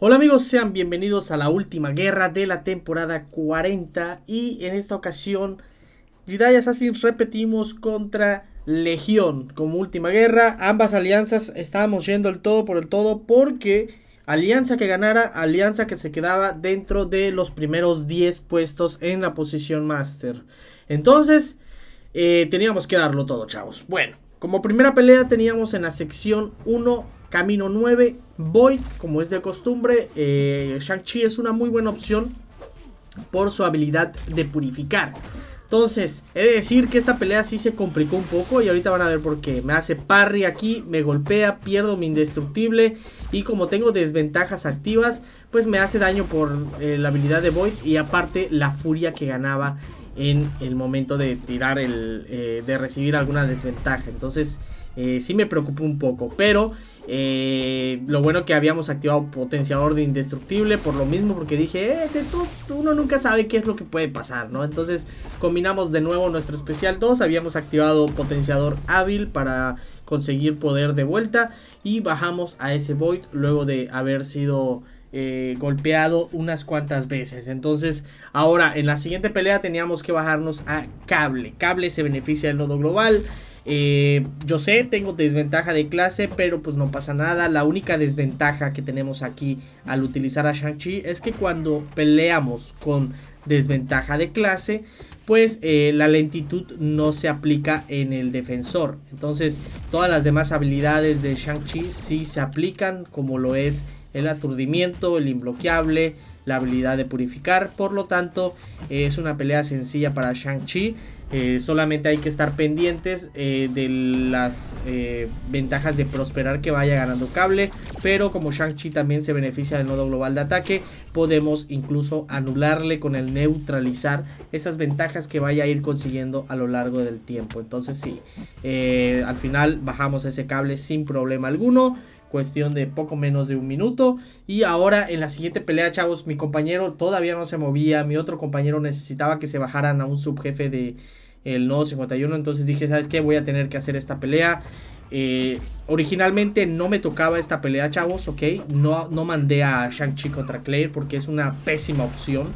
Hola amigos, sean bienvenidos a la última guerra de la temporada 40 y en esta ocasión Jedi Assassin repetimos contra Legión como última guerra. Ambas alianzas estábamos yendo el todo por el todo porque alianza que ganara, alianza que se quedaba dentro de los primeros 10 puestos en la posición Master Entonces eh, teníamos que darlo todo chavos. Bueno, como primera pelea teníamos en la sección 1 Camino 9, Void, como es de costumbre, eh, Shang-Chi es una muy buena opción por su habilidad de purificar. Entonces, he de decir que esta pelea sí se complicó un poco y ahorita van a ver por qué. Me hace parry aquí, me golpea, pierdo mi indestructible y como tengo desventajas activas, pues me hace daño por eh, la habilidad de Void y aparte la furia que ganaba en el momento de tirar el, eh, de recibir alguna desventaja. Entonces, sí me preocupó un poco, pero eh, lo bueno que habíamos activado potenciador de indestructible por lo mismo, porque dije, eh, uno nunca sabe qué es lo que puede pasar, ¿no? Entonces combinamos de nuevo nuestro especial 2, habíamos activado potenciador hábil para conseguir poder de vuelta y bajamos a ese void luego de haber sido... Eh, golpeado unas cuantas veces. Entonces, ahora en la siguiente pelea teníamos que bajarnos a cable. Cable se beneficia del nodo global. Eh, yo sé, tengo desventaja de clase, pero pues no pasa nada. La única desventaja que tenemos aquí al utilizar a Shang-Chi es que cuando peleamos con desventaja de clase, pues eh, la lentitud no se aplica en el defensor. Entonces todas las demás habilidades de Shang-Chi sí se aplican, como lo es el aturdimiento, el imbloqueable, la habilidad de purificar. Por lo tanto, es una pelea sencilla para Shang-Chi. Eh, solamente hay que estar pendientes eh, de las eh, ventajas de prosperar que vaya ganando cable. Pero como Shang-Chi también se beneficia del nodo global de ataque, podemos incluso anularle con el neutralizar esas ventajas que vaya a ir consiguiendo a lo largo del tiempo. Entonces sí, al final bajamos ese cable sin problema alguno cuestión de poco menos de un minuto. Y ahora en la siguiente pelea, chavos, mi compañero todavía no se movía, mi otro compañero necesitaba que se bajaran a un subjefe de, el nodo 51. Entonces dije, ¿sabes qué? Voy a tener que hacer esta pelea. Eh, originalmente no me tocaba esta pelea, chavos, ¿ok? No, no mandé a Shang-Chi contra Claire porque es una pésima opción.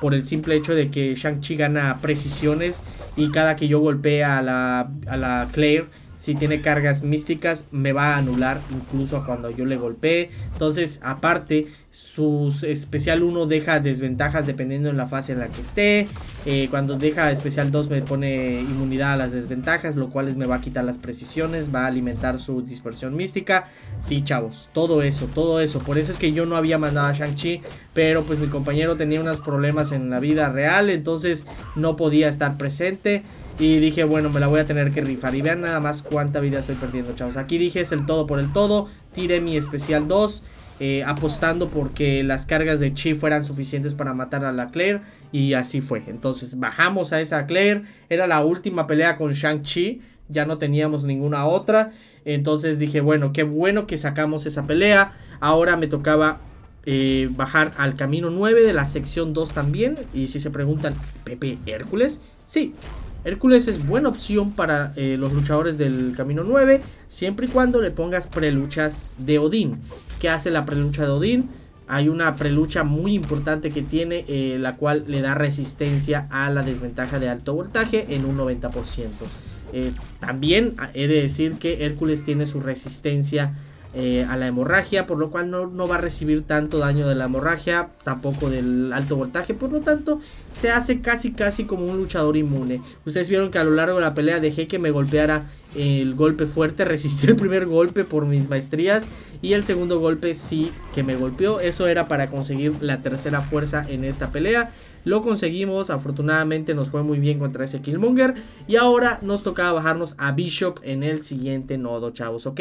Por el simple hecho de que Shang-Chi gana precisiones y cada que yo golpea a la, a la Claire si tiene cargas místicas me va a anular incluso cuando yo le golpee. Entonces, aparte, su especial 1 deja desventajas dependiendo de la fase en la que esté. Eh, cuando deja especial 2 me pone inmunidad a las desventajas, lo cual es, me va a quitar las precisiones, va a alimentar su dispersión mística. Sí, chavos, todo eso, todo eso. Por eso es que yo no había mandado a Shang-Chi, pero pues mi compañero tenía unos problemas en la vida real, entonces no podía estar presente. Y dije, bueno, me la voy a tener que rifar. Y vean nada más cuánta vida estoy perdiendo, chavos. Aquí dije, es el todo por el todo. Tiré mi especial 2. Eh, apostando porque las cargas de Chi fueran suficientes para matar a la Claire. Y así fue. Entonces bajamos a esa Claire. Era la última pelea con Shang-Chi. Ya no teníamos ninguna otra. Entonces dije, bueno, qué bueno que sacamos esa pelea. Ahora me tocaba eh, bajar al camino 9 de la sección 2 también. Y si se preguntan, ¿Pepe Hércules? Sí, Hércules es buena opción para eh, los luchadores del camino 9, siempre y cuando le pongas preluchas de Odín. ¿Qué hace la prelucha de Odín? Hay una prelucha muy importante que tiene, eh, la cual le da resistencia a la desventaja de alto voltaje en un 90%. Eh, también ah, he de decir que Hércules tiene su resistencia eh, a la hemorragia, por lo cual no, no, va a recibir tanto daño de la hemorragia, tampoco del alto voltaje, por lo tanto se hace casi casi como un luchador inmune. Ustedes vieron que a lo largo de la pelea dejé que me golpeara el golpe fuerte, resistí el primer golpe por mis maestrías y el segundo golpe sí que me golpeó, eso era para conseguir la tercera fuerza en esta pelea, lo conseguimos, afortunadamente nos fue muy bien contra ese Killmonger y ahora nos tocaba bajarnos a Bishop en el siguiente nodo, chavos, ok,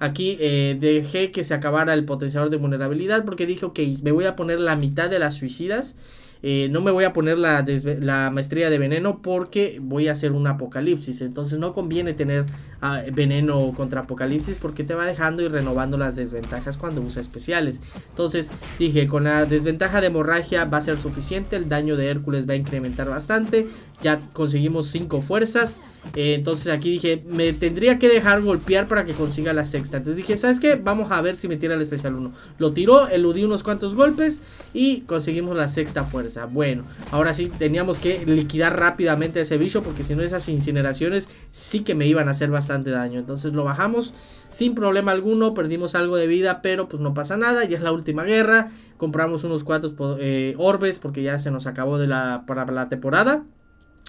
aquí eh, dejé que se acabara el potenciador de vulnerabilidad porque dije, ok, me voy a poner la mitad de las suicidas eh, no me voy a poner la, la, maestría de veneno porque voy a hacer un apocalipsis. Entonces no conviene tener ah, veneno contra apocalipsis porque te va dejando y renovando las desventajas cuando usa especiales. Entonces dije, con la desventaja de hemorragia va a ser suficiente, el daño de Hércules va a incrementar bastante. Ya conseguimos 5 fuerzas. Eh, entonces aquí dije, me tendría que dejar golpear para que consiga la sexta. Entonces dije, ¿sabes qué? Vamos a ver si me tira el especial 1. Lo tiró, eludí unos cuantos golpes y conseguimos la sexta fuerza. Bueno, ahora sí teníamos que liquidar rápidamente ese bicho porque si no esas incineraciones sí que me iban a hacer bastante daño. Entonces lo bajamos sin problema alguno, perdimos algo de vida, pero pues no pasa nada, ya es la última guerra. Compramos unos cuantos eh, orbes porque ya se nos acabó de la, para la temporada.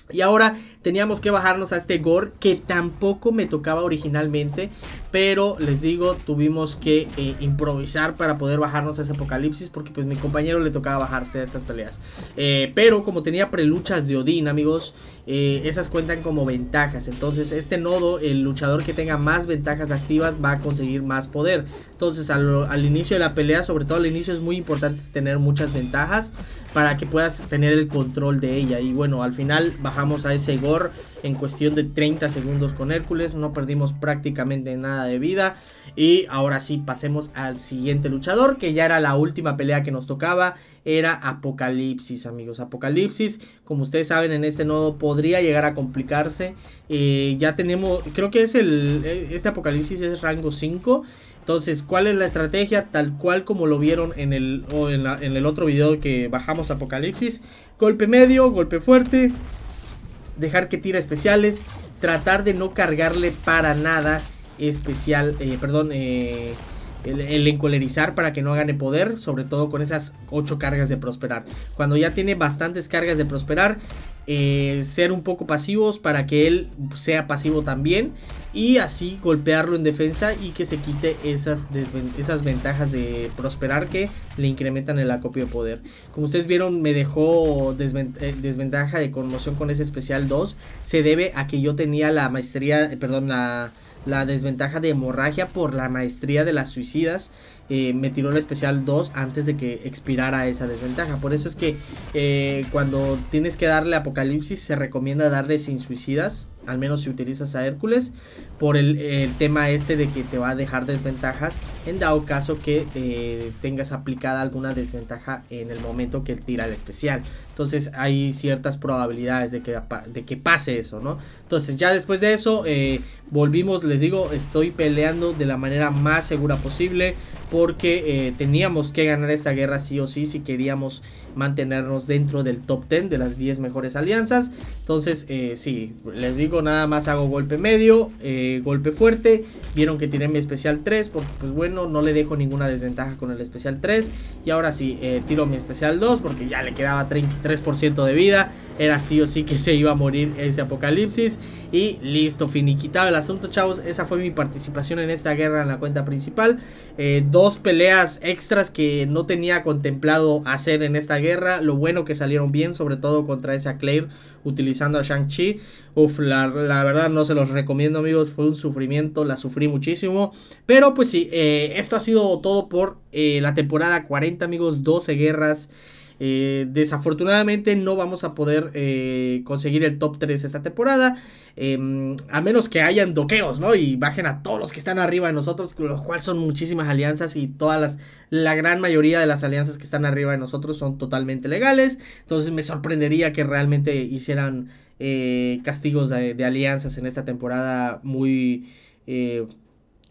Y ahora teníamos que bajarnos a este gore que tampoco me tocaba originalmente. Pero les digo, tuvimos que eh, improvisar para poder bajarnos a ese apocalipsis. Porque pues mi compañero le tocaba bajarse a estas peleas. Eh, pero como tenía preluchas de Odin amigos, eh, esas cuentan como ventajas. Entonces este nodo, el luchador que tenga más ventajas activas va a conseguir más poder. Entonces al inicio de la pelea, sobre todo al inicio, es muy importante tener muchas ventajas para que puedas tener el control de ella. Y bueno, al final bajamos a ese Gore en cuestión de 30 segundos con Hércules, no perdimos prácticamente nada de vida y ahora sí pasemos al siguiente luchador que ya era la última pelea que nos tocaba, era Apocalipsis amigos, Apocalipsis como ustedes saben en este nodo podría llegar a complicarse, eh, ya tenemos, creo que es el, e, este Apocalipsis es rango 5 entonces, ¿cuál es la estrategia? Tal cual como lo vieron en el, en el otro video que bajamos Apocalipsis. Golpe medio, golpe fuerte, dejar que tire especiales, tratar de no cargarle para nada especial, eh, perdón, eh, el, encolerizar para que no gane poder, sobre todo con esas 8 cargas de prosperar. Cuando ya tiene bastantes cargas de prosperar, eh, ser un poco pasivos para que él sea pasivo también y así golpearlo en defensa y que se quite esas, ventajas de prosperar que le incrementan el acopio de poder. Como ustedes vieron, me dejó eh, desventaja de conmoción con ese especial 2. Se debe a que yo tenía la maestría, eh, perdón, la, la desventaja de hemorragia por la maestría de las suicidas eh, me tiró la especial 2 antes de que expirara esa desventaja. Por eso es que eh, cuando tienes que darle Apocalipsis se recomienda darle sin suicidas, al menos si utilizas a Hércules, por el, tema este de que te va a dejar desventajas en dado caso que eh, tengas aplicada alguna desventaja en el momento que tira el especial. Entonces hay ciertas probabilidades de que, de que pase eso, ¿no? Entonces ya después de eso volvimos, les digo, estoy peleando de la manera más segura posible porque eh, teníamos que ganar esta guerra sí o sí si queríamos mantenernos dentro del top 10 de las 10 mejores alianzas. Entonces, eh, sí, les digo, nada más hago golpe medio, eh, golpe fuerte. Vieron que tiré mi especial 3 porque, pues bueno, no le dejo ninguna desventaja con el especial 3. Y ahora sí, tiro mi especial 2 porque ya le quedaba 33% de vida era sí o sí que se iba a morir ese apocalipsis. Y listo, finiquitado el asunto, chavos. Esa fue mi participación en esta guerra en la cuenta principal. Eh, dos peleas extras que no tenía contemplado hacer en esta guerra. Lo bueno que salieron bien, sobre todo contra esa Claire utilizando a Shang-Chi. Uf, la, verdad no se los recomiendo, amigos. Fue un sufrimiento, la sufrí muchísimo. Pero pues sí, eh, esto ha sido todo por eh, la temporada 40, amigos. 12 guerras. Eh, desafortunadamente no vamos a poder eh, conseguir el top 3 esta temporada. Em, a menos que hayan doqueos, ¿no? Y bajen a todos los que están arriba de nosotros, los cuales son muchísimas alianzas y todas las, la gran mayoría de las alianzas que están arriba de nosotros son totalmente legales. Entonces me sorprendería que realmente hicieran eh, castigos de, de, alianzas en esta temporada muy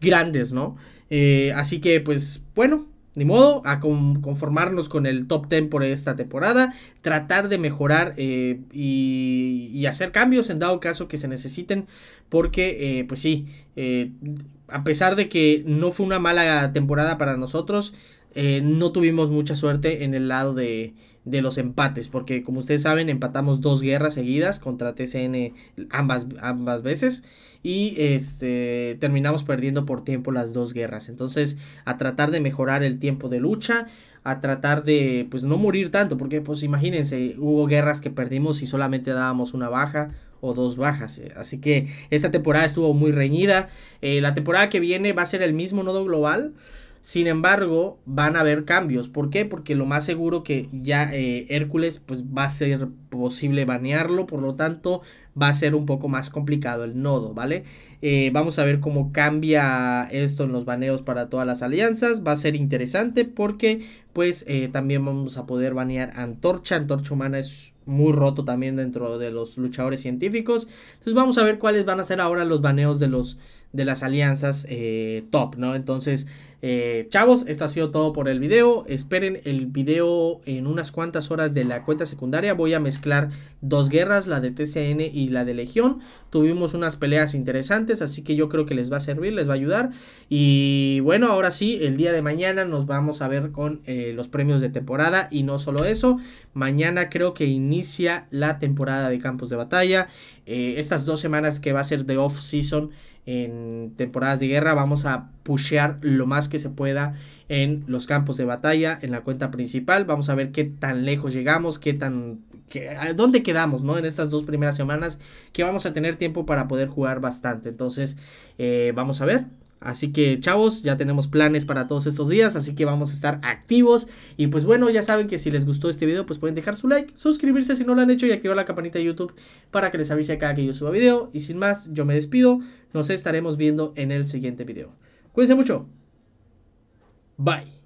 grandes, ¿no? así que pues bueno, de modo, a conformarnos con el top 10 por esta temporada, tratar de mejorar eh, y, hacer cambios en dado caso que se necesiten, porque eh, pues sí, eh, a pesar de que no fue una mala temporada para nosotros, no tuvimos mucha suerte en el lado de, de los empates, porque como ustedes saben, empatamos dos guerras seguidas contra TCN ambas, ambas veces y este, terminamos perdiendo por tiempo las dos guerras. Entonces, a tratar de mejorar el tiempo de lucha, a tratar de pues no morir tanto, porque pues imagínense, hubo guerras que perdimos y solamente dábamos una baja o dos bajas. Así que esta temporada estuvo muy reñida. Eh, la temporada que viene va a ser el mismo nodo global. Sin embargo, van a haber cambios. ¿Por qué? Porque lo más seguro que ya eh, Hércules pues, va a ser posible banearlo, por lo tanto va a ser un poco más complicado el nodo, ¿vale? Eh, vamos a ver cómo cambia esto en los baneos para todas las alianzas, va a ser interesante porque pues eh, también vamos a poder banear Antorcha, Antorcha Humana es muy roto también dentro de los luchadores científicos. Entonces vamos a ver cuáles van a ser ahora los baneos de, los, de las alianzas eh, top, ¿no? Entonces, chavos, esto ha sido todo por el video. Esperen el video en unas cuantas horas de la cuenta secundaria. Voy a mezclar dos guerras, la de TCN y la de Legión. Tuvimos unas peleas interesantes, así que yo creo que les va a servir, les va a ayudar. Y bueno, ahora sí, el día de mañana nos vamos a ver con eh, los premios de temporada. Y no solo eso, mañana creo que inicia la temporada de campos de batalla. Eh, estas dos semanas que va a ser de off-season en temporadas de guerra vamos a pushear lo más que se pueda en los campos de batalla, en la cuenta principal. Vamos a ver qué tan lejos llegamos, qué tan dónde quedamos, ¿no? En estas dos primeras semanas que vamos a tener tiempo para poder jugar bastante. Entonces, eh, vamos a ver. Así que chavos, ya tenemos planes para todos estos días, así que vamos a estar activos. Y pues bueno, ya saben que si les gustó este video, pues pueden dejar su like, suscribirse si no lo han hecho y activar la campanita de YouTube para que les avise cada que yo suba video. Y sin más, yo me despido, nos estaremos viendo en el siguiente video. Cuídense mucho. Bye.